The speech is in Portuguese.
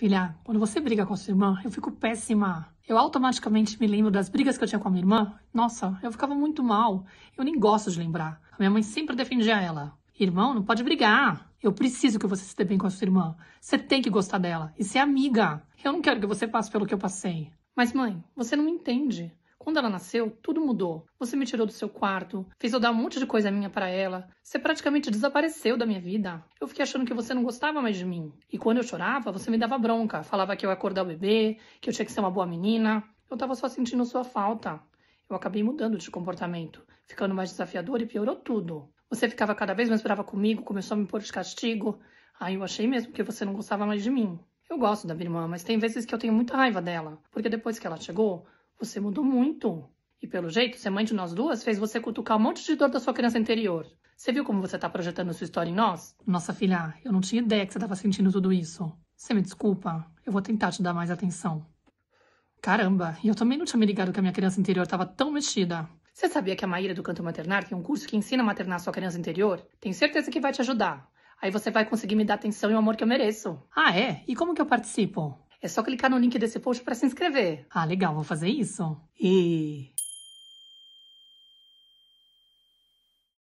Filha, ah, quando você briga com a sua irmã, eu fico péssima. Eu automaticamente me lembro das brigas que eu tinha com a minha irmã. Nossa, eu ficava muito mal. Eu nem gosto de lembrar. A minha mãe sempre defendia ela. Irmão, não pode brigar. Eu preciso que você se dê bem com a sua irmã. Você tem que gostar dela e ser amiga. Eu não quero que você passe pelo que eu passei. Mas, mãe, você não me entende. Quando ela nasceu, tudo mudou. Você me tirou do seu quarto, fez eu dar um monte de coisa minha para ela. Você praticamente desapareceu da minha vida. Eu fiquei achando que você não gostava mais de mim. E quando eu chorava, você me dava bronca, falava que eu ia acordar o bebê, que eu tinha que ser uma boa menina. Eu tava só sentindo sua falta. Eu acabei mudando de comportamento, ficando mais desafiador e piorou tudo. Você ficava cada vez mais brava comigo, começou a me pôr de castigo. Aí eu achei mesmo que você não gostava mais de mim. Eu gosto da minha irmã, mas tem vezes que eu tenho muita raiva dela, porque depois que ela chegou, você mudou muito. E pelo jeito, ser mãe de nós duas fez você cutucar um monte de dor da sua criança interior. Você viu como você tá projetando sua história em nós? Nossa filha, eu não tinha ideia que você tava sentindo tudo isso. Você me desculpa, eu vou tentar te dar mais atenção. Caramba, e eu também não tinha me ligado que a minha criança interior tava tão mexida. Você sabia que a Maíra do Canto Maternar tem um curso que ensina a maternar sua criança interior? Tenho certeza que vai te ajudar. Aí você vai conseguir me dar atenção e o amor que eu mereço. Ah, é? E como que eu participo? É só clicar no link desse post para se inscrever. Ah, legal, vou fazer isso. E